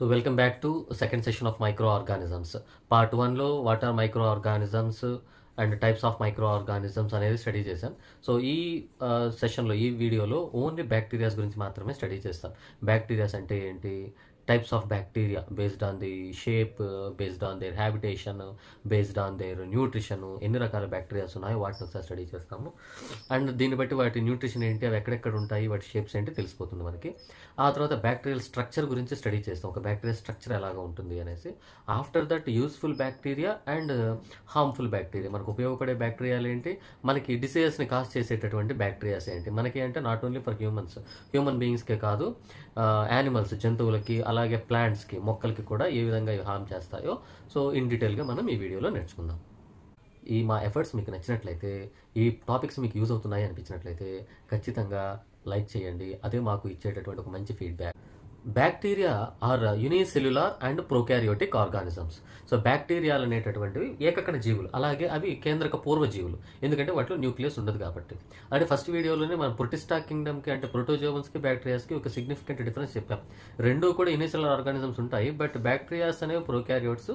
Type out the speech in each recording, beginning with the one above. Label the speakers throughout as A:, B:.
A: So welcome back to second session of microorganisms part వన్లో what are microorganisms and types of microorganisms అనేది study చేశాం so ఈ సెషన్లో ఈ వీడియోలో ఓన్లీ బ్యాక్టీరియాస్ గురించి మాత్రమే స్టడీ చేస్తాం బ్యాక్టీరియాస్ అంటే ఏంటి types of bacteria based on the shape based on their habitation based on their nutrition ఎన్ని రకాల బ్యాక్టీరియాస్ ఉన్నాయో వాటిని ఒకసారి స్టడీ చేస్తాము అండ్ దీన్ని బట్టి వాటి న్యూట్రిషన్ ఏంటి అవి ఎక్కడెక్కడ ఉంటాయి వాటి షేప్స్ ఏంటి తెలిసిపోతుంది మనకి ఆ తర్వాత బ్యాక్టీరియల్ స్ట్రక్చర్ గురించి స్టడీ చేస్తాం ఒక బ్యాక్టీరియల్ స్ట్రక్చర్ ఎలాగ ఉంటుంది అనేసి after that useful bacteria and harmful bacteria మనకు ఉపయోగపడే బ్యాక్టీరియాలు ఏంటి మనకి డిసీజెస్ని కాజ్ చేసేటటువంటి బ్యాక్టీరియాస్ ఏంటి మనకి అంటే not only for humans human బీయింగ్స్కే కాదు యానిమల్స్ uh, జంతువులకి అలా అలాగే ప్లాంట్స్కి మొక్కలకి కూడా ఏ విధంగా ఇవి హామ్ చేస్తాయో సో ఇన్ డీటెయిల్గా మనం ఈ వీడియోలో నేర్చుకుందాం ఈ మా ఎఫర్ట్స్ మీకు నచ్చినట్లయితే ఈ టాపిక్స్ మీకు యూజ్ అవుతున్నాయి అనిపించినట్లయితే ఖచ్చితంగా లైక్ చేయండి అదే మాకు ఇచ్చేటటువంటి ఒక మంచి feedback bacteria are unicellular and prokaryotic organisms so బ్యాక్టీరియాలు అనేటటువంటివి ఏకకణ జీవులు అలాగే అవి కేంద్రక పూర్వ జీవులు ఎందుకంటే వాటిలో న్యూక్లియస్ ఉండదు కాబట్టి అంటే ఫస్ట్ వీడియోలోనే మనం ప్రొటిస్టా కింగ్డమ్కి అంటే ప్రోటోజోవన్స్కి బ్యాక్టీరియాస్కి ఒక సిగ్నిఫికెంట్ డిఫరెన్స్ చెప్పాం రెండు కూడా యునిసెల్యులర్ ఆర్గానిజమ్స్ ఉంటాయి బట్ బ్యాక్టీరియాస్ అనేవి ప్రోకారియోట్స్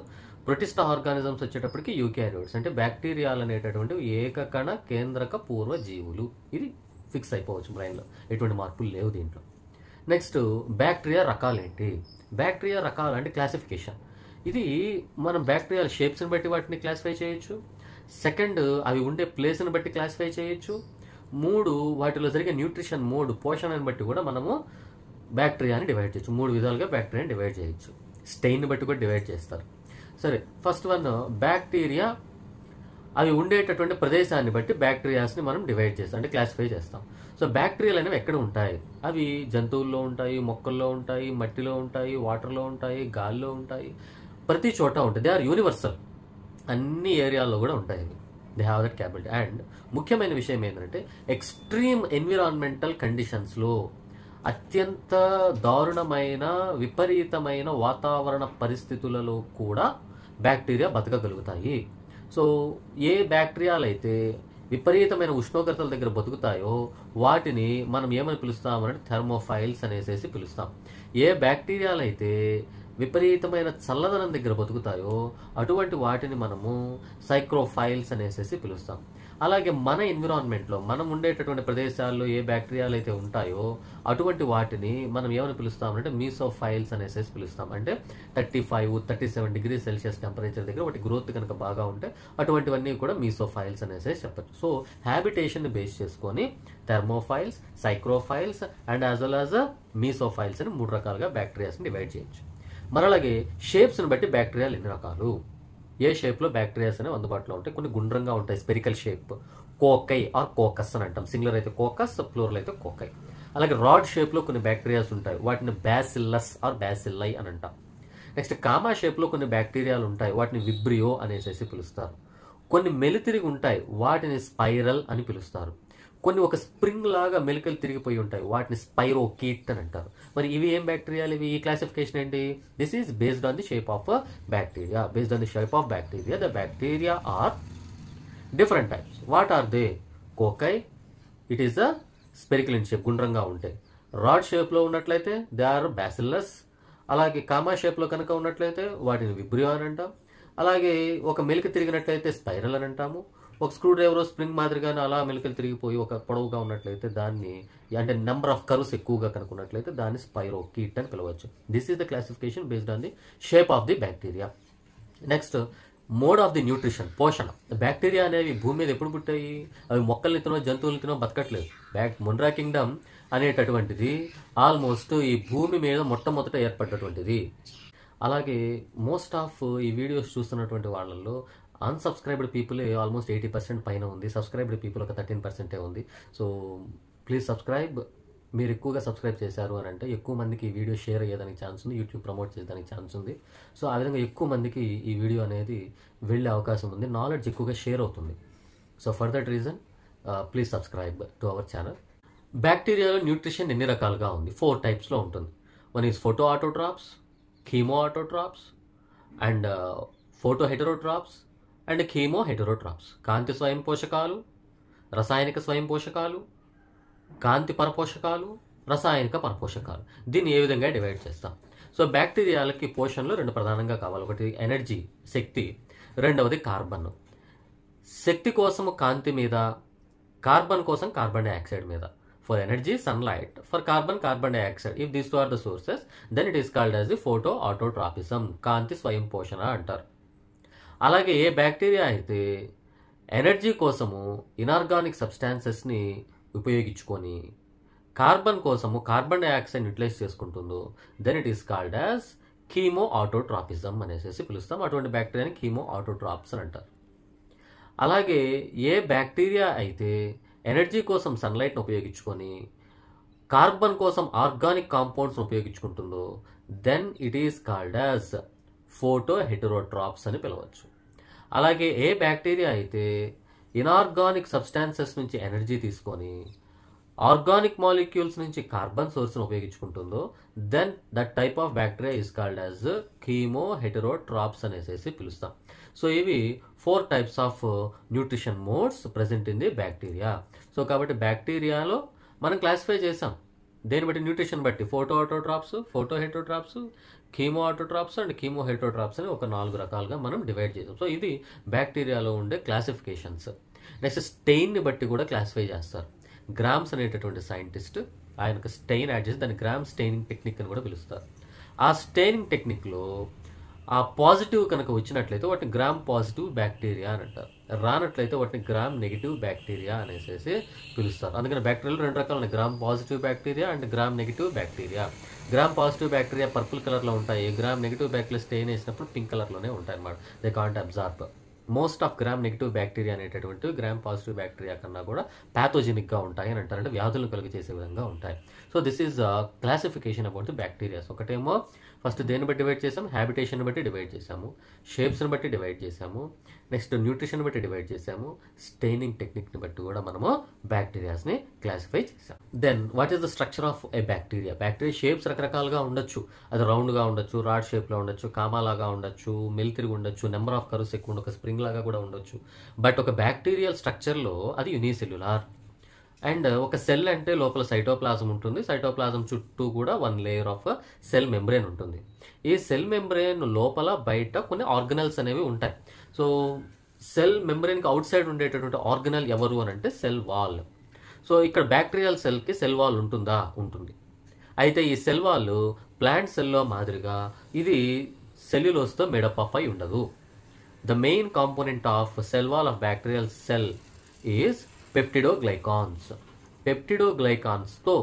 A: ప్రొటిస్టా ఆర్గానిజమ్స్ వచ్చేటప్పటికి యూకారియోట్స్ అంటే బ్యాక్టీరియాలు అనేటటువంటివి ఏకకణ కేంద్రక పూర్వ జీవులు ఇది ఫిక్స్ అయిపోవచ్చు బ్రెయిన్లో ఎటువంటి మార్పులు లేవు దీంట్లో నెక్స్ట్ బ్యాక్టీరియా రకాలు ఏంటి బ్యాక్టీరియా రకాలు అంటే క్లాసిఫికేషన్ ఇది మనం బ్యాక్టీరియా షేప్స్ని బట్టి వాటిని క్లాసిఫై చేయొచ్చు సెకండ్ అవి ఉండే ప్లేస్ని బట్టి క్లాసిఫై చేయొచ్చు మూడు వాటిలో జరిగే న్యూట్రిషన్ మూడ్ పోషణని బట్టి కూడా మనము బ్యాక్టీరియాని డివైడ్ చేయొచ్చు మూడు విధాలుగా బ్యాక్టీరియాని డివైడ్ చేయొచ్చు స్టెయిన్ బట్టి కూడా డివైడ్ చేస్తారు సరే ఫస్ట్ వన్ బ్యాక్టీరియా అవి ఉండేటటువంటి ప్రదేశాన్ని బట్టి బ్యాక్టీరియాస్ని మనం డివైడ్ చేస్తాం అంటే క్లాసిఫై చేస్తాం సో బ్యాక్టీరియాలు అనేవి ఎక్కడ ఉంటాయి అవి జంతువుల్లో ఉంటాయి మొక్కల్లో ఉంటాయి మట్టిలో ఉంటాయి వాటర్లో ఉంటాయి గాల్లో ఉంటాయి ప్రతి చోట ఉంటాయి దే ఆర్ యూనివర్సల్ అన్ని ఏరియాల్లో కూడా ఉంటాయి అవి they have that capability and ముఖ్యమైన విషయం ఏంటంటే ఎక్స్ట్రీమ్ ఎన్విరాన్మెంటల్ కండిషన్స్లో అత్యంత దారుణమైన విపరీతమైన వాతావరణ పరిస్థితులలో కూడా బ్యాక్టీరియా బతకగలుగుతాయి సో ఏ బ్యాక్టీరియాలు అయితే విపరీతమైన ఉష్ణోగ్రతల దగ్గర బతుకుతాయో వాటిని మనం ఏమని పిలుస్తామంటే థర్మోఫైల్స్ అనేసేసి పిలుస్తాం ఏ బ్యాక్టీరియాలు అయితే విపరీతమైన చల్లదనం దగ్గర బతుకుతాయో అటువంటి వాటిని మనము సైక్రోఫైల్స్ అనేసి పిలుస్తాం అలాగే మన ఎన్విరాన్మెంట్లో మనం ఉండేటటువంటి ప్రదేశాల్లో ఏ బ్యాక్టీరియాలు అయితే ఉంటాయో అటువంటి వాటిని మనం ఏమని పిలుస్తామంటే మీసోఫైల్స్ అనేసి పిలుస్తాం అంటే thirty five thirty seven degree Celsius temperature దగ్గర వాటి గ్రోత్ కనుక బాగా ఉంటే అటువంటివన్నీ కూడా మీసోఫైల్స్ అనేసి చెప్పచ్చు సో హ్యాబిటేషన్ బేస్ చేసుకొని thermophiles psychrophiles and as well as mesophiles అని మూడు రకాలుగా బ్యాక్టీరియాస్ని డివైడ్ చేయొచ్చు మరలాగే షేప్స్ని బట్టి బ్యాక్టీరియాలు ఎన్ని రకాలు ఏ షేప్లో బ్యాక్టీరియాస్ అనేవి అందుబాటులో ఉంటాయి కొన్ని గుండ్రంగా ఉంటాయి spherical shape cocci or coccus అని అంటాం సింగులర్ అయితే కోకస్ ప్లూరల్ అయితే కోకై అలాగే రాడ్ షేప్లో కొన్ని బ్యాక్టీరియాస్ ఉంటాయి వాటిని బ్యాసిల్లస్ ఆర్ బ్యాసిల్లై అని అంటాం నెక్స్ట్ కామా షేప్లో కొన్ని బ్యాక్టీరియాలు ఉంటాయి వాటిని విబ్రియో అనేసి పిలుస్తారు కొన్ని మెలితిరిగి ఉంటాయి వాటిని స్పైరల్ అని పిలుస్తారు కొన్ని ఒక స్ప్రింగ్ లాగా మెలికలు తిరిగిపోయి ఉంటాయి వాటిని కీట్ అని అంటారు మరి ఇవి ఏం బ్యాక్టీరియాలు ఇవి ఈ క్లాసిఫికేషన్ ఏంటి this is based on the shape of bacteria based on the shape of bacteria the bacteria are different types what are they cocci it is the spherical in shape గుండ్రంగా ఉంటాయి రాడ్ షేప్లో ఉన్నట్లయితే they are bacillus అలాగే comma షేప్లో కనుక ఉన్నట్లయితే వాటిని Vibrio అని అంటాం అలాగే ఒక మెలిక తిరిగినట్లయితే స్పైరల్ అని అంటాము ఒక స్క్రూ డ్రైవర్ స్ప్రింగ్ మాదిరిగానే అలా మెలికలు తిరిగిపోయి ఒక పొడవుగా ఉన్నట్లయితే దాన్ని అంటే నెంబర్ ఆఫ్ కర్వ్స్ ఎక్కువగా కనుక్కున్నట్లయితే దాన్ని స్పైరో కీట్ అని పిలవచ్చు this is the classification based on the shape of the bacteria next mode of the nutrition పోషణ బ్యాక్టీరియా అనేవి భూమి మీద ఎప్పుడు పుట్టాయి అవి మొక్కల్ని తినో జంతువులు తినో బతకట్లేదు బ్యాక్ మున్రా కింగ్డమ్ అనేటటువంటిది ఆల్మోస్ట్ ఈ భూమి మీద మొట్టమొదట ఏర్పడ్డటువంటిది అలాగే మోస్ట్ ఆఫ్ ఈ వీడియోస్ చూస్తున్నటువంటి వాళ్ళల్లో unsubscribed people almost eighty percent పైన ఉంది సబ్స్క్రైబ్డ్ పీపుల్ ఒక థర్టీన్ పర్సెంటే ఉంది సో ప్లీజ్ సబ్స్క్రైబ్ మీరు ఎక్కువగా సబ్స్క్రైబ్ చేశారు అని అంటే ఎక్కువ మందికి ఈ వీడియో షేర్ అయ్యేదానికి ఛాన్స్ ఉంది యూట్యూబ్ ప్రమోట్ చేయడానికి ఛాన్స్ ఉంది సో ఆ విధంగా ఎక్కువ మందికి ఈ వీడియో అనేది వెళ్ళే అవకాశం ఉంది నాలెడ్జ్ ఎక్కువగా షేర్ అవుతుంది so for that reason please subscribe to our channel బ్యాక్టీరియాలో న్యూట్రిషన్ ఎన్ని రకాలుగా ఉంది ఫోర్ టైప్స్లో ఉంటుంది one is photo autotrophs chemo autotrophs and photo heterotrophs and chemo heterotrophs కాంతి స్వయం పోషకాలు రసాయనిక స్వయం పోషకాలు కాంతి పరపోషకాలు రసాయనిక పరపోషకాలు దీన్ని ఏ విధంగా డివైడ్ చేస్తాం సో బ్యాక్టీరియాలకి పోషణలో రెండు ప్రధానంగా కావాలి ఒకటి ఎనర్జీ శక్తి రెండవది కార్బన్ శక్తి కోసం కాంతి మీద కార్బన్ కోసం కార్బన్ డైఆక్సైడ్ మీద For energy, sunlight. For carbon carbon dioxide. If these two the sources then then it is called as the photoautotropism. కాంతి స్వయం పోషణ అంటారు అలాగే ఏ బ్యాక్టీరియా అయితే ఎనర్జీ కోసము ఇనార్గానిక్ సబ్స్టాన్సెస్ని ఉపయోగించుకొని కార్బన్ కోసము కార్బన్ డైఆక్సైడ్ యూటిలైజ్ చేసుకుంటుందో then it is called as chemo autotropism అనేసి పిలుస్తాం అటువంటి బ్యాక్టీరియాని కీమో ఆటోట్రాప్స్ అని అంటారు అలాగే ఏ బ్యాక్టీరియా అయితే ఎనర్జీ కోసం సన్లైట్ను ఉపయోగించుకొని కార్బన్ కోసం ఆర్గానిక్ కాంపౌండ్స్ను ఉపయోగించుకుంటుందో then it is called as photo heterotrophs అని పిలవచ్చు అలాగే ఏ బ్యాక్టీరియా అయితే ఇనార్గానిక్ సబ్స్టాన్సెస్ నుంచి ఎనర్జీ తీసుకొని ఆర్గానిక్ మాలిక్యూల్స్ నుంచి కార్బన్ సోర్స్ను ఉపయోగించుకుంటుందో then that type of bacteria is called as chemo heterotrophs అనేసి పిలుస్తాం సో ఇవి four types of nutrition modes present in the bacteria so కాబట్టి బ్యాక్టీరియాలో మనం క్లాసిఫై చేసాం దేని బట్టి న్యూట్రిషన్ బట్టి photo autotrophs photo heterotrophs chemo autotrophs and chemo heterotrophs అని ఒక నాలుగు రకాలుగా మనం డివైడ్ చేసాం సో ఇది బ్యాక్టీరియాలో ఉండే క్లాసిఫికేషన్స్ నెక్స్ట్ స్టెయిన్ని బట్టి కూడా క్లాసిఫై చేస్తారు గ్రామ్స్ అనేటటువంటి సైంటిస్ట్ ఆయనకు స్టెయిన్ యాడ్ చేసి దాన్ని గ్రామ్ స్టెయినింగ్ టెక్నిక్ అని కూడా పిలుస్తారు ఆ స్టెయినింగ్ టెక్నిక్లో ఆ పాజిటివ్ కనుక వచ్చినట్లయితే వాటిని గ్రామ్ పాజిటివ్ బ్యాక్టీరియా అని అంటారు రానట్లయితే వాటిని గ్రామ్ నెగిటివ్ బ్యాక్టీరియా అనేసి పిలుస్తారు అందుకని బ్యాక్టీరియాలు రెండు రకాలు ఉన్నాయి gram positive bacteria and gram negative bacteria gram positive bacteria purple కలర్లో ఉంటాయి గ్రామ్ నెగిటివ్ బ్యాక్టీరియా స్టెయిన్ వేసినప్పుడు పింక్ కలర్లోనే ఉంటాయి అన్నమాట they can't absorb most of gram negative bacteria అనేటటువంటి గ్రామ్ పాజిటివ్ బ్యాక్టీరియా కన్నా కూడా ప్యాథోజెనిక్గా ఉంటాయి అని అంటారు అంటే వ్యాధులను కలుగజేసే విధంగా ఉంటాయి so this is classification about the bacterias ఒకటేమో ఫస్ట్ దేన్ని బట్టి డివైడ్ చేసాం హ్యాబిటేషన్ బట్టి డివైడ్ చేసాము షేప్స్ని బట్టి డివైడ్ చేసాము నెక్స్ట్ న్యూట్రిషన్ బట్టి డివైడ్ చేసాము స్టెయినింగ్ టెక్నిక్ని బట్టి కూడా మనము బ్యాక్టీరియాస్ని క్లాసిఫై చేసాం then what is the structure of a bacteria bacteria shapes రకరకాలుగా ఉండొచ్చు అది రౌండ్గా ఉండొచ్చు రాడ్ షేప్లో ఉండొచ్చు కామాలాగా ఉండొచ్చు మిల్తిరిగి ఉండొచ్చు నెంబర్ ఆఫ్ కరుస్ ఎక్కువ ఒక స్ప్రింగ్ లాగా కూడా ఉండొచ్చు బట్ ఒక బ్యాక్టీరియల్ స్ట్రక్చర్లో అది యూనిసెల్యులార్ అండ్ ఒక సెల్ అంటే లోపల సైటోప్లాజం ఉంటుంది సైటోప్లాజం చుట్టూ కూడా one layer of cell membrane ఉంటుంది ఈ సెల్ మెంబ్రెయిన్ లోపల బయట కొన్ని ఆర్గనల్స్ అనేవి ఉంటాయి సో సెల్ మెంబ్రెయిన్కి అవుట్ సైడ్ ఉండేటటువంటి ఆర్గనల్ ఎవరు అని అంటే సెల్ వాల్ సో ఇక్కడ బ్యాక్టీరియల్ సెల్కి సెల్ వాల్ ఉంటుందా ఉంటుంది అయితే ఈ సెల్ వాల్ ప్లాంట్ సెల్లో మాదిరిగా ఇది సెల్యులోస్తో మేడప్ అప్ అయి ఉండదు the main component of cell wall of bacterial cell is peptidoglycans పెప్టిడోగ్లైకాన్స్తో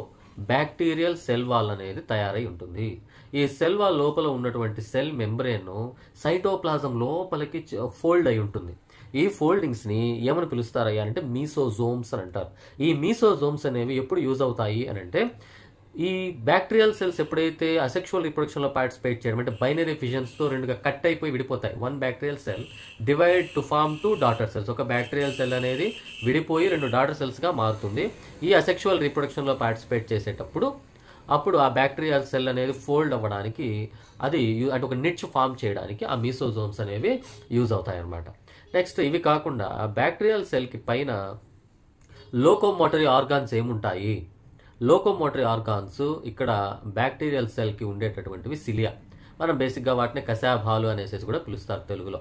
A: బ్యాక్టీరియల్ సెల్ వాల్ అనేది తయారై ఉంటుంది ఈ సెల్ వాల్ లోపల ఉన్నటువంటి సెల్ మెంబ్రేన్ సైటోప్లాజం లోపలికి ఫోల్డ్ అయి ఉంటుంది ఈ ఫోల్డింగ్స్ని ఏమని పిలుస్తారయ్యా అంటే మీసోజోమ్స్ అని అంటారు ఈ మీసోజోమ్స్ అనేవి ఎప్పుడు యూజ్ అవుతాయి అని అంటే ఈ బ్యాక్టీరియల్ సెల్స్ ఎప్పుడైతే అసెక్షువల్ రిప్రొడక్షన్లో పార్టిసిపేట్ చేయడం అంటే బైనరీ ఫిజన్స్తో రెండుగా కట్ అయిపోయి విడిపోతాయి one bacterial cell divide to form two daughter cells ఒక బ్యాక్టీరియల్ సెల్ అనేది విడిపోయి రెండు డాటర్ సెల్స్గా మారుతుంది ఈ అసెక్షువల్ రిప్రొడక్షన్లో పార్టిసిపేట్ చేసేటప్పుడు అప్పుడు ఆ బ్యాక్టీరియల్ సెల్ అనేది ఫోల్డ్ అవ్వడానికి అది అంటే ఒక నిచ్ ఫామ్ చేయడానికి ఆ మీసోజోమ్స్ అనేవి యూజ్ అవుతాయి అన్నమాట నెక్స్ట్ ఇవి కాకుండా బ్యాక్టీరియల్ సెల్కి పైన లోకోమోటరీ ఆర్గాన్స్ ఏముంటాయి లోకోమోటరీ ఆర్గాన్స్ ఇక్కడ బ్యాక్టీరియల్ సెల్కి ఉండేటటువంటివి సిలియా మనం బేసిక్గా వాటిని కశాభాలు అనేసి కూడా పిలుస్తారు తెలుగులో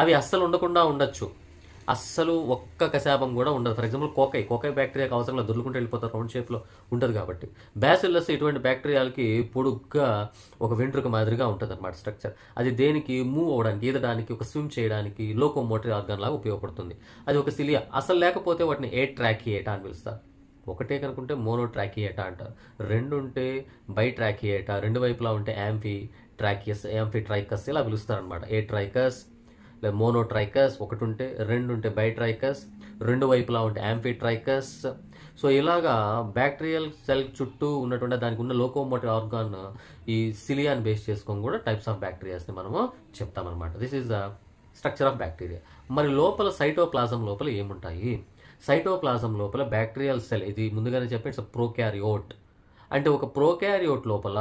A: అవి అస్సలు ఉండకుండా ఉండొచ్చు అస్సలు ఒక్క కశాపం కూడా ఉండదు ఫర్ ఎగ్జాంపుల్ కోకై కోకై బ్యాక్టీరియాకి అవసరంలో దుర్లుకుంటూ వెళ్ళిపోతారు రౌండ్ షేప్లో ఉంటుంది కాబట్టి బ్యాసిల్లస్ ఇటువంటి బ్యాక్టీరియాలకి పొడుగ్గా ఒక వెంట్రుక మాదిరిగా ఉంటుంది అనమాట స్ట్రక్చర్ అది దేనికి మూవ్ అవ్వడానికి ఈదడానికి ఒక స్విమ్ చేయడానికి లోకోమోటరీ ఆర్గాన్ లాగా ఉపయోగపడుతుంది అది ఒక సిలియా అసలు లేకపోతే వాటిని ఏ ట్రాక్ ఏటా అని పిలుస్తారు ఒకటే కనుకుంటే మోనో ట్రాకియేటా అంటారు రెండు ఉంటే బై ట్రాకియేటా రెండు వైపులా ఉంటే యాంఫీ ట్రాకియస్ యాంఫీ ట్రైకస్ ఇలా పిలుస్తారు అనమాట ఏ ట్రైకస్ లేదా మోనో ట్రైకస్ ఒకటి ఉంటే రెండు ఉంటే బై ట్రైకస్ రెండు వైపులా ఉంటే యాంఫీ ట్రైకస్ సో ఇలాగా బ్యాక్టీరియల్ సెల్ చుట్టూ ఉన్నటువంటి దానికి ఉన్న లోకోమోటివ్ ఆర్గాన్ ఈ సిలియాన్ బేస్ చేసుకొని కూడా టైప్స్ ఆఫ్ బ్యాక్టీరియాస్ని మనము చెప్తామన్నమాట this is the structure of bacteria మరి లోపల సైటోప్లాజం లోపల ఏముంటాయి సైటోప్లాజం లోపల బ్యాక్టీరియల్ సెల్ ఇది ముందుగానే చెప్పే ఇట్స్ ప్రోక్యారియోట్ అంటే ఒక ప్రోక్యారియోట్ లోపల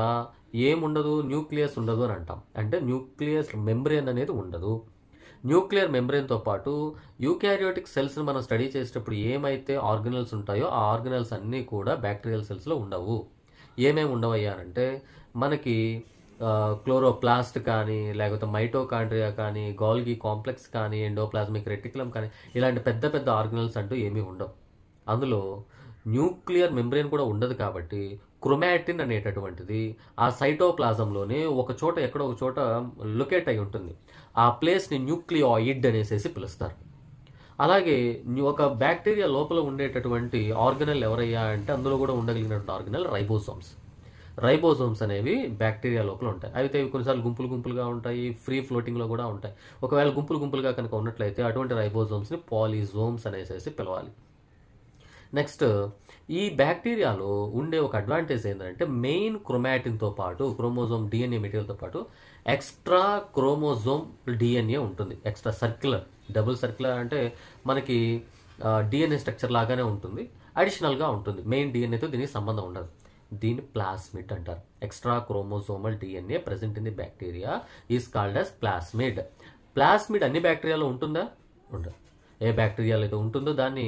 A: ఏముండదు న్యూక్లియస్ ఉండదు అని అంటాం అంటే న్యూక్లియస్ మెంబ్రేన్ అనేది ఉండదు న్యూక్లియర్ మెంబ్రేన్తో పాటు యూక్యారియోటిక్ సెల్స్ని మనం స్టడీ చేసేటప్పుడు ఏమైతే ఆర్గనల్స్ ఉంటాయో ఆ ఆర్గనల్స్ అన్నీ కూడా బ్యాక్టీరియల్ సెల్స్లో ఉండవు ఏమేమి ఉండవయ్యారంటే మనకి క్లోరోప్లాస్ట్ కానీ లేకపోతే మైటోకాండ్రియా కానీ గోల్గి కాంప్లెక్స్ కానీ ఎండోప్లాస్మిక్ రెటిక్లం కానీ ఇలాంటి పెద్ద పెద్ద ఆర్గనల్స్ అంటూ ఏమీ ఉండవు అందులో న్యూక్లియర్ మెంబ్రెయిన్ కూడా ఉండదు కాబట్టి క్రొమాటిన్ అనేటటువంటిది ఆ సైటోప్లాజంలోనే ఒక చోట ఎక్కడో ఒక చోట లొకేట్ అయి ఉంటుంది ఆ ప్లేస్ని న్యూక్లియాయిడ్ అనేసి పిలుస్తారు అలాగే ఒక బ్యాక్టీరియా లోపల ఉండేటటువంటి ఆర్గనల్ ఎవరయ్యా అంటే అందులో కూడా ఉండగలిగినటువంటి ఆర్గనల్ రైబోసోమ్స్ రైబోజోమ్స్ అనేవి బ్యాక్టీరియా లోపల ఉంటాయి అయితే ఇవి కొన్నిసార్లు గుంపులు గుంపులుగా ఉంటాయి ఫ్రీ ఫ్లోటింగ్లో కూడా ఉంటాయి ఒకవేళ గుంపులు గుంపులుగా కనుక ఉన్నట్లయితే అటువంటి రైబోజోమ్స్ని పాలిజోమ్స్ అనేసేసి పిలవాలి నెక్స్ట్ ఈ బ్యాక్టీరియాలో ఉండే ఒక అడ్వాంటేజ్ ఏంటంటే మెయిన్ క్రొమాటిన్తో పాటు క్రోమోజోమ్ డిఎన్ఏ మెటీరియల్తో పాటు ఎక్స్ట్రా క్రోమోజోమ్ డిఎన్ఏ ఉంటుంది ఎక్స్ట్రా సర్క్యులర్ డబుల్ సర్క్యులర్ అంటే మనకి డిఎన్ఏ స్ట్రక్చర్ లాగానే ఉంటుంది అడిషనల్గా ఉంటుంది మెయిన్ డిఎన్ఏతో దీనికి సంబంధం ఉండదు దీని ప్లాస్మిడ్ అంటారు extra chromosomal DNA present in the bacteria is called as plasmid plasmid అన్ని బ్యాక్టీరియాలో ఉంటుందా ఉండదు ఏ బ్యాక్టీరియాలో అయితే ఉంటుందో దాన్ని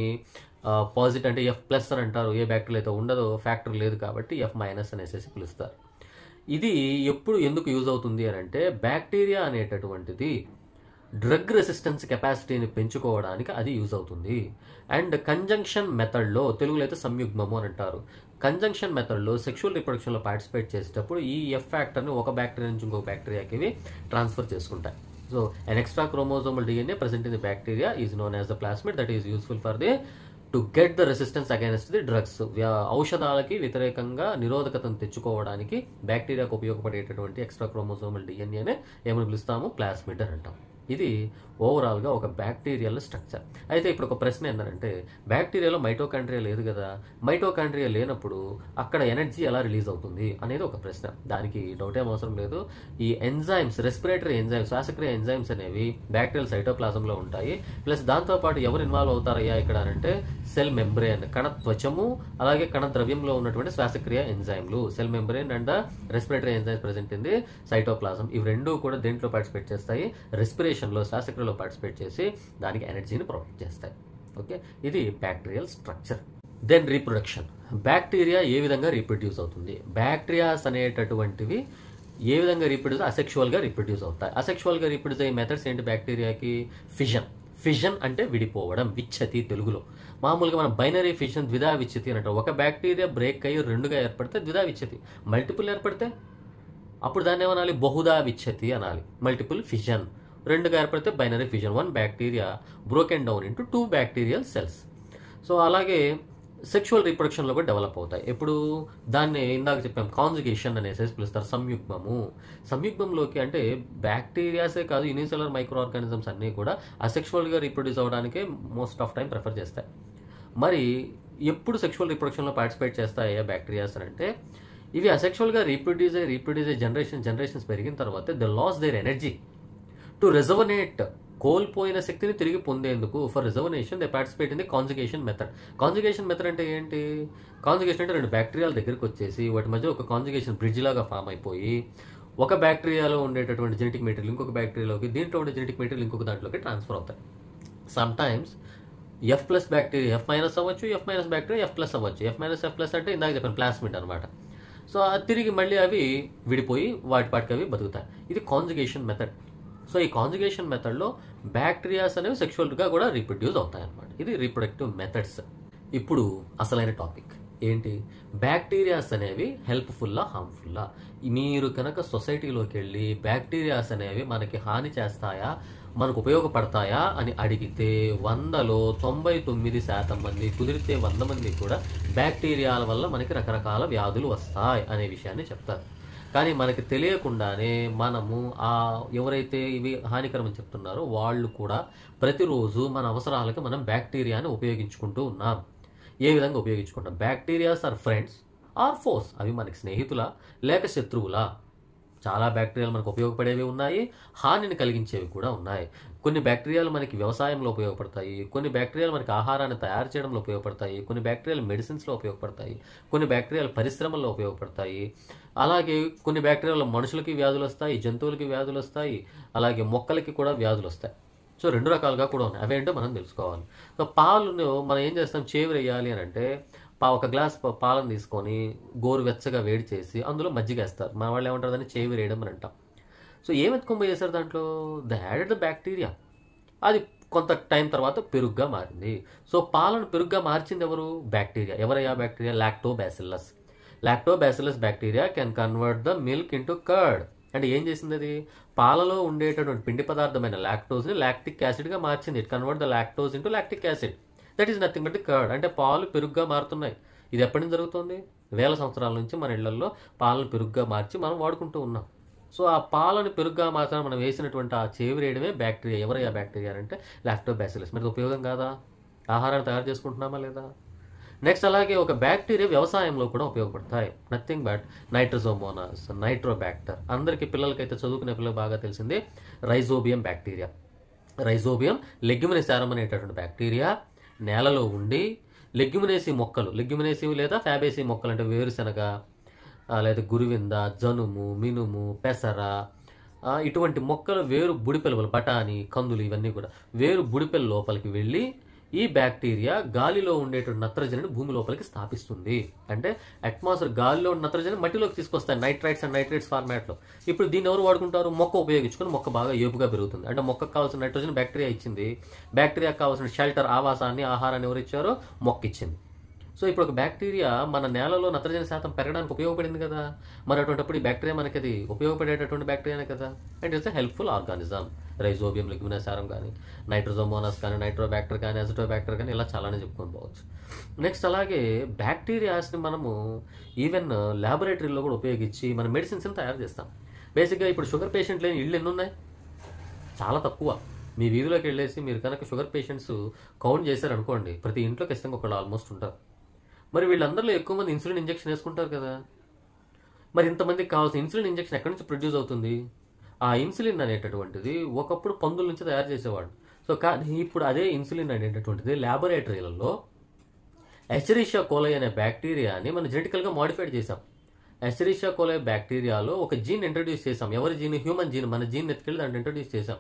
A: పాజిటివ్ అంటే ఎఫ్ ప్లస్ అని అంటారు ఏ బ్యాక్టీరియా అయితే ఉండదో ఫ్యాక్టర్ లేదు కాబట్టి ఎఫ్ మైనస్ అనేసి పిలుస్తారు ఇది ఎప్పుడు ఎందుకు యూజ్ అవుతుంది అని అంటే బ్యాక్టీరియా అనేటటువంటిది డ్రగ్ రెసిస్టెన్స్ కెపాసిటీని పెంచుకోవడానికి అది యూజ్ అవుతుంది అండ్ కంజంక్షన్ మెథడ్లో తెలుగులో అయితే సంయుగ్మము అని అంటారు కంజంక్షన్ మెథడ్లో సెక్షువల్ రిప్రొడక్షన్లో పార్టిసిపేట్ చేసేటప్పుడు ఈ ఎఫ్ ఫ్యాక్టర్ని ఒక బ్యాక్టీరియా నుంచి ఇంకో బ్యాక్టీరియాకి ఇవి ట్రాన్స్ఫర్ చేసుకుంటాయి so an extra chromosomal DNA present in the bacteria is known as the plasmid that is useful for the to get the resistance against the drugs ఔషధాలకి వ్యతిరేకంగా నిరోధకతను తెచ్చుకోవడానికి బ్యాక్టీరియాకు ఉపయోగపడేటటువంటి ఎక్స్ట్రా క్రోమోజోమల్ డిఎన్ఏనే ఏమని పిలుస్తాము ప్లాస్మిడ్ అని అంటాం ఇది ఓవరాల్గా ఒక బ్యాక్టీరియల్ స్ట్రక్చర్ అయితే ఇప్పుడు ఒక ప్రశ్న ఏంటంటే బ్యాక్టీరియాలో మైటోకాండ్రియా లేదు కదా మైటోకాండ్రియా లేనప్పుడు అక్కడ ఎనర్జీ ఎలా రిలీజ్ అవుతుంది అనేది ఒక ప్రశ్న దానికి డౌట్ ఏం అవసరం లేదు ఈ ఎంజైమ్స్ రెస్పిరేటరీ ఎంజైమ్స్ శ్వాసక్రియ ఎంజైమ్స్ అనేవి బ్యాక్టీరియల్ సైటోప్లాజంలో ఉంటాయి ప్లస్ దాంతోపాటు ఎవరు ఇన్వాల్వ్ అవుతారయ్యా ఇక్కడ అంటే సెల్ మెంబ్రేన్ కణ త్వచము అలాగే కణ ద్రవ్యంలో ఉన్నటువంటి శ్వాసక్రియ ఎంజైమ్లు cell membrane and respiratory enzymes present ఉంది సైటోప్లాజం ఇవి రెండు కూడా దేంట్లో పార్టిసిపేట్ చేస్తాయి రెస్పిరేషన్ న్యూట్రిషన్లో శ్వాసక్రియలో పార్టిసిపేట్ చేసి దానికి ఎనర్జీని ప్రొవైడ్ చేస్తాయి ఓకే ఇది bacterial structure then reproduction bacteria ఏ విధంగా రీప్రొడ్యూస్ అవుతుంది బ్యాక్టీరియాస్ అనేటటువంటివి ఏ విధంగా రీప్రొడ్యూస్ అసెక్షువల్గా రీప్రొడ్యూస్ అవుతాయి అసెక్షువల్గా రీప్రొడ్యూస్ అయ్యే మెథడ్స్ ఏంటి బ్యాక్టీరియాకి ఫిజన్ ఫిజన్ అంటే విడిపోవడం విచ్చతి తెలుగులో మామూలుగా మనం బైనరీ ఫిజన్ ద్విధా విచ్చతి అని ఒక బ్యాక్టీరియా బ్రేక్ అయ్యి రెండుగా ఏర్పడితే ద్విధా విచ్చతి మల్టిపుల్ ఏర్పడితే అప్పుడు దాన్ని ఏమనాలి బహుదా విచ్చతి అనాలి మల్టిపుల్ ఫిజన్ రెండుగా ఏర్పడితే binary fission one bacteria broken down into two bacterial cells so అలాగే సెక్షువల్ రీప్రొడక్షన్లో కూడా డెవలప్ అవుతాయి ఇప్పుడు దాన్ని ఇందాక చెప్పాం కాన్జుగేషన్ అనేసి పిలుస్తారు సంయుగ్మము సంయుగ్మంలోకి అంటే బ్యాక్టీరియాసే కాదు యూనిసెలర్ మైక్రో ఆర్గానిజమ్స్ అన్నీ కూడా అసెక్షువల్గా రీప్రొడ్యూస్ అవ్వడానికే మోస్ట్ ఆఫ్ టైం ప్రిఫర్ చేస్తాయి మరి ఎప్పుడు సెక్షువల్ రీప్రొడక్షన్లో పార్టిసిపేట్ చేస్తాయి బ్యాక్టీరియాస్ అంటే ఇవి అసెక్షువల్గా రీప్రొడ్యూస్ అయ్యి రీప్రొడ్యూస్ అయ్యి జనరేషన్ జనరేషన్స్ పెరిగిన తర్వాత the loss their energy to rejuvenate కోల్పోయిన శక్తిని తిరిగి పొందేందుకు for rejuvenation they participate in the conjugation method conjugation method అంటే ఏంటి కాన్జుగేషన్ అంటే రెండు బ్యాక్టీరియాల దగ్గరికి వచ్చేసి వాటి మధ్య ఒక కాన్జుగేషన్ బ్రిడ్జ్ లాగా ఫామ్ అయిపోయి ఒక బ్యాక్టీరియాలో ఉండేటటువంటి జెనెటిక్ మెటీరియల్ ఇంకొక బ్యాక్టీరియాలోకి దీంట్లో ఉండే జెనెటిక్ మెటీరియల్ ఇంకొక దాంట్లోకి ట్రాన్స్ఫర్ అవుతాయి some times F plus bacteria F minus అవ్వచ్చు F minus bacteria F plus అవ్వచ్చు ఎఫ్ మైనస్ ఎఫ్ ప్లస్ అంటే ఇందాక చెప్పిన ప్లాస్మిట్ అనమాట సో తిరిగి మళ్ళీ అవి విడిపోయి వాటి పాటికి అవి బతుకుతాయి ఇది కాన్జుగేషన్ మెథడ్ సో ఈ కాంజుగేషన్ మెథడ్లో బ్యాక్టీరియాస్ అనేవి సెక్షువల్గా కూడా రీప్రొడ్యూస్ అవుతాయన్నమాట ఇది రీప్రొడక్టివ్ మెథడ్స్ ఇప్పుడు అసలైన టాపిక్ ఏంటి బ్యాక్టీరియాస్ అనేవి హెల్ప్ఫుల్లా హార్మ్ఫుల్లా మీరు కనుక సొసైటీలోకి వెళ్ళి బ్యాక్టీరియాస్ అనేవి మనకి హాని చేస్తాయా మనకు ఉపయోగపడతాయా అని అడిగితే వందలో తొంభై తొమ్మిది శాతం మంది కుదిరితే వంద మంది కూడా బ్యాక్టీరియాల వల్ల మనకి రకరకాల వ్యాధులు వస్తాయి అనే విషయాన్ని చెప్తారు కానీ మనకి తెలియకుండానే మనము ఆ ఎవరైతే ఇవి హానికరం చెప్తున్నారో వాళ్ళు కూడా ప్రతిరోజు మన అవసరాలకు మనం బ్యాక్టీరియాని ఉపయోగించుకుంటూ ఉన్నాం ఏ విధంగా ఉపయోగించుకుంటాం bacterias are friends or foes అవి మనకి స్నేహితులా లేక శత్రువులా చాలా బ్యాక్టీరియాలు మనకు ఉపయోగపడేవి ఉన్నాయి హానిని కలిగించేవి కూడా ఉన్నాయి కొన్ని బ్యాక్టీరియాలు మనకి వ్యవసాయంలో ఉపయోగపడతాయి కొన్ని బ్యాక్టీరియాలు మనకి ఆహారాన్ని తయారు చేయడంలో ఉపయోగపడతాయి కొన్ని బ్యాక్టీరియాలు మెడిసిన్స్లో ఉపయోగపడతాయి కొన్ని బ్యాక్టీరియాలు పరిశ్రమల్లో ఉపయోగపడతాయి అలాగే కొన్ని బ్యాక్టీరియాలు మనుషులకి వ్యాధులు వస్తాయి జంతువులకి వ్యాధులు వస్తాయి అలాగే మొక్కలకి కూడా వ్యాధులు వస్తాయి సో రెండు రకాలుగా కూడా ఉన్నాయి అవేంటో మనం తెలుసుకోవాలి సో పాలను మనం ఏం చేస్తాం వేయాలి అని అంటే పా ఒక గ్లాస్ పాలను తీసుకొని గోరు వెచ్చగా వేడి చేసి అందులో మజ్జిగ వేస్తారు మన వాళ్ళు ఏమంటారు దాన్ని వేయడం అని అంటాం సో ఏం ఎత్తుకొని చేశారు దాంట్లో ద హ్యాడెడ్ ద బ్యాక్టీరియా అది కొంత టైం తర్వాత పెరుగ్గా మారింది సో పాలను పెరుగ్గా మార్చింది ఎవరు బ్యాక్టీరియా ఎవరయ్యా bacteria lacto lactobacillus bacteria can convert the milk into curd అంటే ఏం చేసింది అది పాలలో ఉండేటటువంటి పిండి పదార్థమైన లాక్టోజ్ని లాక్టిక్ యాసిడ్గా మార్చింది it convert the lactose into lactic acid that is nothing but the curd అంటే పాలు పెరుగ్గా మారుతున్నాయి ఇది ఎప్పటి నుంచి జరుగుతుంది వేల సంవత్సరాల నుంచి మన ఇళ్లలో పాలను పెరుగ్గా మార్చి మనం వాడుకుంటూ ఉన్నాం సో ఆ పాలను పెరుగ్గా మాత్రం మనం వేసినటువంటి ఆ చేవిరేయడమే బ్యాక్టీరియా ఆ బ్యాక్టీరియా అంటే బ్యాసిలస్ మరి ఉపయోగం కాదా ఆహారాన్ని తయారు చేసుకుంటున్నామా లేదా నెక్స్ట్ అలాగే ఒక బ్యాక్టీరియా వ్యవసాయంలో కూడా ఉపయోగపడతాయి నథింగ్ బట్ నైట్రోజోమోనాస్ నైట్రోబ్యాక్టర్ అందరికీ పిల్లలకైతే చదువుకునే పిల్లలు బాగా తెలిసింది రైజోబియం బ్యాక్టీరియా రైజోబియం లెగ్యుమినిసారం అనేటటువంటి బ్యాక్టీరియా నేలలో ఉండి లెగ్యుమినేసి మొక్కలు లెగ్యుమినేసి లేదా ఫ్యాబేసి మొక్కలు అంటే వేరుశనగ లేదా గురువింద జనుము మినుము పెసర ఇటువంటి మొక్కలు వేరు బుడిపెలువలు బఠానీ కందులు ఇవన్నీ కూడా వేరు బుడిపెల లోపలికి వెళ్ళి ఈ బ్యాక్టీరియా గాలిలో ఉండేటువంటి నత్రజనిని భూమి లోపలికి స్థాపిస్తుంది అంటే అట్మాస్ఫియర్ గాలిలో ఉన్న నత్రజని మట్టిలోకి తీసుకొస్తాయి నైట్రైట్స్ అండ్ నైట్రైట్స్ ఫార్మాట్లో ఇప్పుడు దీన్ని ఎవరు వాడుకుంటారు మొక్క ఉపయోగించుకొని మొక్క బాగా ఏపుగా పెరుగుతుంది అంటే మొక్కకు కావాల్సిన నైట్రోజన్ బ్యాక్టీరియా ఇచ్చింది బ్యాక్టీరియాకు కావాల్సిన షెల్టర్ ఆవాసాన్ని ఆహారాన్ని ఎవరు ఇచ్చారో మొక్క ఇచ్చింది సో ఇప్పుడు ఒక బ్యాక్టీరియా మన నేలలో నత్రజని శాతం పెరగడానికి ఉపయోగపడింది కదా మరి అటువంటిప్పుడు ఈ బ్యాక్టీరియా మనకి అది ఉపయోగపడేటటువంటి బ్యాక్టీరియానే కదా and it's a helpful organism rhizobium leguminosarum కానీ నైట్రోజోమోనస్ కానీ నైట్రో బ్యాక్టర్ కానీ అజటోబ్యాక్టర్ కానీ ఇలా చాలానే చెప్పుకొని పోవచ్చు నెక్స్ట్ అలాగే బ్యాక్టీరియాస్ని మనము ఈవెన్ ల్యాబొరేటరీలో కూడా ఉపయోగించి మన మెడిసిన్స్ని తయారు చేస్తాం బేసిక్గా ఇప్పుడు షుగర్ పేషెంట్ లేని ఇళ్ళు ఎన్ని ఉన్నాయి చాలా తక్కువ మీ వీధిలోకి వెళ్ళేసి మీరు కనుక షుగర్ పేషెంట్స్ కౌంట్ చేశారనుకోండి ప్రతి ఇంట్లో ఖచ్చితంగా ఒకళ్ళు ఆల్మోస్ట్ ఉంటారు మరి వీళ్ళందరిలో ఎక్కువ మంది ఇన్సులిన్ ఇంజక్షన్ వేసుకుంటారు కదా మరి ఇంతమందికి కావాల్సిన ఇన్సులిన్ ఇంజెక్షన్ ఎక్కడి నుంచి ప్రొడ్యూస్ అవుతుంది ఆ ఇన్సులిన్ అనేటటువంటిది ఒకప్పుడు పందుల నుంచి తయారు చేసేవాడు సో కానీ ఇప్పుడు అదే ఇన్సులిన్ అనేటటువంటిది ల్యాబొరేటరీలలో ఎస్టరీషియా కోలై అనే బ్యాక్టీరియాని మనం జెనెటికల్గా మాడిఫైడ్ చేసాం ఎస్టరీషియా కోలై బ్యాక్టీరియాలో ఒక జీన్ ఇంట్రడ్యూస్ చేసాం ఎవరి జీన్ హ్యూమన్ జీన్ మన జీన్ ఎత్తుకెళ్ళి దాన్ని ఇంట్రడ్యూస్ చేసాం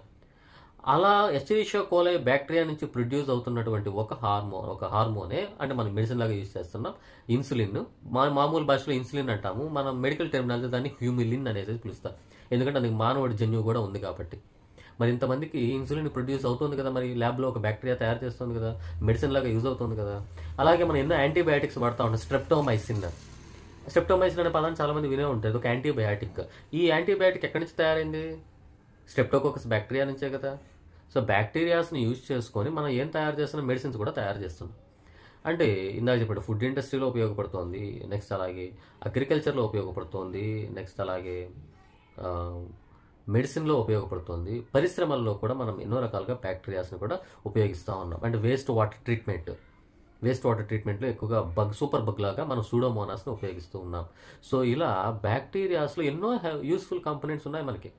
A: అలా ఎస్టిరిషియో కోలే బ్యాక్టీరియా నుంచి ప్రొడ్యూస్ అవుతున్నటువంటి ఒక హార్మోన్ ఒక హార్మోనే అంటే మనం మెడిసిన్ లాగా యూజ్ చేస్తున్నాం ఇన్సులిన్ మా మామూలు భాషలో ఇన్సులిన్ అంటాము మనం మెడికల్ టెర్మినాలజీ దాన్ని హ్యూమిలిన్ అనేసి పిలుస్తాం ఎందుకంటే అది మానవుడి జన్యువు కూడా ఉంది కాబట్టి మరి ఇంతమందికి ఇన్సులిన్ ప్రొడ్యూస్ అవుతుంది కదా మరి ల్యాబ్లో ఒక బ్యాక్టీరియా తయారు చేస్తుంది కదా మెడిసిన్ లాగా యూజ్ అవుతుంది కదా అలాగే మనం ఎన్నో యాంటీబయాటిక్స్ వాడుతూ ఉంటాం స్ట్రెప్టోమైసిన్ స్ట్రెప్టోమైసిన్ అనే పదాన్ని చాలామంది వినే ఉంటుంది ఒక యాంటీబయాటిక్ ఈ యాంటీబయాటిక్ ఎక్కడి నుంచి తయారైంది స్ట్రెప్టోకోకస్ బ్యాక్టీరియా నుంచే కదా సో బ్యాక్టీరియాస్ని యూజ్ చేసుకొని మనం ఏం తయారు చేస్తున్న మెడిసిన్స్ కూడా తయారు చేస్తున్నాం అంటే ఇందాక చెప్పాడు ఫుడ్ ఇండస్ట్రీలో ఉపయోగపడుతోంది నెక్స్ట్ అలాగే అగ్రికల్చర్లో ఉపయోగపడుతోంది నెక్స్ట్ అలాగే మెడిసిన్లో ఉపయోగపడుతుంది పరిశ్రమల్లో కూడా మనం ఎన్నో రకాలుగా బ్యాక్టీరియాస్ని కూడా ఉపయోగిస్తూ ఉన్నాం అంటే waste water treatment waste water ట్రీట్మెంట్లో ఎక్కువగా బగ్ సూపర్ బగ్ లాగా మనం సూడోమోనాస్ని ఉపయోగిస్తూ ఉన్నాం సో ఇలా బ్యాక్టీరియాస్లో ఎన్నో యూస్ఫుల్ కాంపొనెంట్స్ ఉన్నాయి మనకి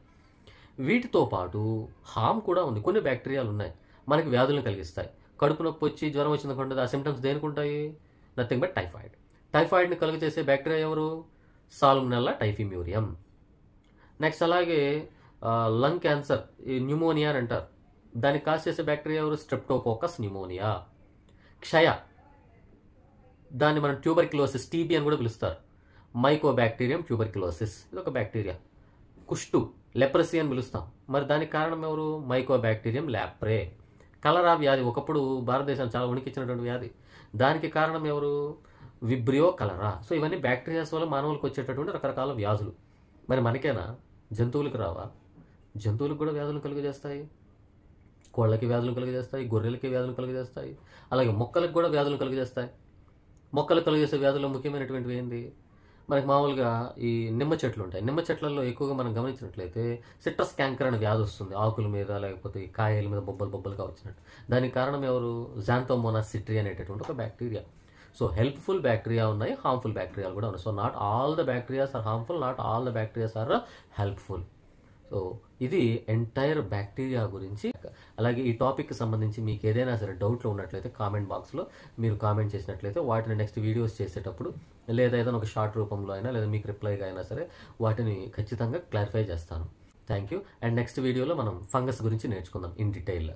A: వీటితో పాటు హామ్ కూడా ఉంది కొన్ని బ్యాక్టీరియాలు ఉన్నాయి మనకి వ్యాధులను కలిగిస్తాయి కడుపు నొప్పి వచ్చి జ్వరం వచ్చిందనుకుంటుంది ఆ సిమ్టమ్స్ ఉంటాయి నథింగ్ బట్ టైఫాయిడ్ టైఫాయిడ్ని చేసే బ్యాక్టీరియా ఎవరు సాల్మనల్లా టైఫిమ్యూరియం నెక్స్ట్ అలాగే లంగ్ క్యాన్సర్ న్యూమోనియా అని అంటారు దాన్ని కాజ్ చేసే బ్యాక్టీరియా ఎవరు స్ట్రెప్టోకోకస్ న్యూమోనియా క్షయ దాన్ని మనం ట్యూబర్క్యులోసిస్ టీబీ అని కూడా పిలుస్తారు మైకో బ్యాక్టీరియం ట్యూబర్క్యులోసిస్ ఇది ఒక బ్యాక్టీరియా కుష్టు లెప్రసీ అని పిలుస్తాం మరి దానికి కారణం ఎవరు మైకోబ్యాక్టీరియం ల్యాప్రే కలరా వ్యాధి ఒకప్పుడు భారతదేశం చాలా ఉనికిచ్చినటువంటి వ్యాధి దానికి కారణం ఎవరు విబ్రియో కలరా సో ఇవన్నీ బ్యాక్టీరియాస్ వల్ల మానవులకు వచ్చేటటువంటి రకరకాల వ్యాధులు మరి మనకేనా జంతువులకు రావా జంతువులకు కూడా వ్యాధులు కలుగజేస్తాయి కోళ్ళకి వ్యాధులు కలుగజేస్తాయి గొర్రెలకి వ్యాధులు కలుగజేస్తాయి అలాగే మొక్కలకు కూడా వ్యాధులు కలుగజేస్తాయి మొక్కలు కలుగజేసే వ్యాధుల్లో ముఖ్యమైనటువంటివి ఏంది మనకి మామూలుగా ఈ నిమ్మ చెట్లు ఉంటాయి నిమ్మ చెట్లలో ఎక్కువగా మనం గమనించినట్లయితే సిట్రస్ క్యాంకర్ అనే వ్యాధి వస్తుంది ఆకుల మీద లేకపోతే కాయల మీద బొబ్బలు బొబ్బలుగా వచ్చినట్టు దానికి కారణం ఎవరు జాంతోమోనా సిట్రి అనేటటువంటి ఒక బ్యాక్టీరియా సో హెల్ప్ఫుల్ బ్యాక్టీరియా ఉన్నాయి హార్మ్ఫుల్ బ్యాక్టీరియాలు కూడా ఉన్నాయి so not all the bacterias are harmful not all the bacterias are helpful so ఇది ఎంటైర్ బ్యాక్టీరియా గురించి అలాగే ఈ టాపిక్ సంబంధించి మీకు ఏదైనా సరే డౌట్లు ఉన్నట్లయితే కామెంట్ బాక్స్లో మీరు కామెంట్ చేసినట్లయితే వాటిని నెక్స్ట్ వీడియోస్ చేసేటప్పుడు లేదా ఏదైనా ఒక షార్ట్ రూపంలో అయినా లేదా మీకు రిప్లైగా అయినా సరే వాటిని ఖచ్చితంగా క్లారిఫై చేస్తాను థ్యాంక్ యూ అండ్ నెక్స్ట్ వీడియోలో మనం ఫంగస్ గురించి నేర్చుకుందాం ఇన్ డీటెయిల్